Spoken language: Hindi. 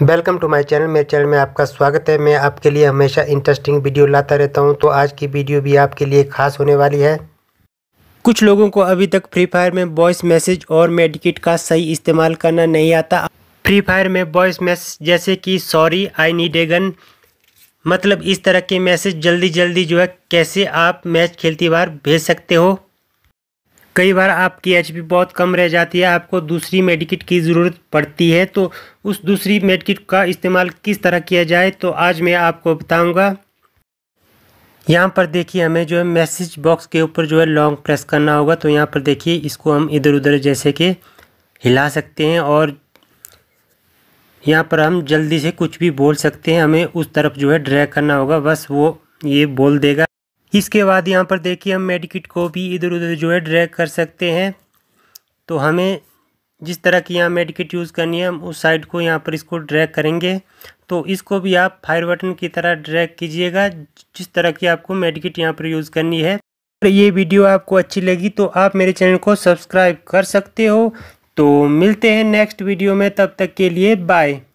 वेलकम टू माय चैनल मेरे चैनल में आपका स्वागत है मैं आपके लिए हमेशा इंटरेस्टिंग वीडियो लाता रहता हूं तो आज की वीडियो भी आपके लिए खास होने वाली है कुछ लोगों को अभी तक फ्री फायर में वॉइस मैसेज और मेडिकिट का सही इस्तेमाल करना नहीं आता फ्री फायर में वॉइस मैसेज जैसे कि sorry I need a gun मतलब इस तरह के मैसेज जल्दी जल्दी जो है कैसे आप मैच खेलती बार भेज सकते हो कई बार आपकी एच बहुत कम रह जाती है आपको दूसरी मेडिकिट की ज़रूरत पड़ती है तो उस दूसरी मेडिकिट का इस्तेमाल किस तरह किया जाए तो आज मैं आपको बताऊंगा यहाँ पर देखिए हमें जो है मैसेज बॉक्स के ऊपर जो है लॉन्ग प्रेस करना होगा तो यहाँ पर देखिए इसको हम इधर उधर जैसे कि हिला सकते हैं और यहाँ पर हम जल्दी से कुछ भी बोल सकते हैं हमें उस तरफ जो है ड्रैग करना होगा बस वो ये बोल देगा इसके बाद यहाँ पर देखिए हम मेडिकिट को भी इधर उधर जो है ड्रैग कर सकते हैं तो हमें जिस तरह की यहाँ मेडिकिट यूज़ करनी है हम उस साइड को यहाँ पर इसको ड्रैग करेंगे तो इसको भी आप फायर बटन की तरह ड्रैग कीजिएगा जिस तरह की आपको मेडिकिट यहाँ पर यूज़ करनी है ये वीडियो आपको अच्छी लगी तो आप मेरे चैनल को सब्सक्राइब कर सकते हो तो मिलते हैं नेक्स्ट वीडियो में तब तक के लिए बाय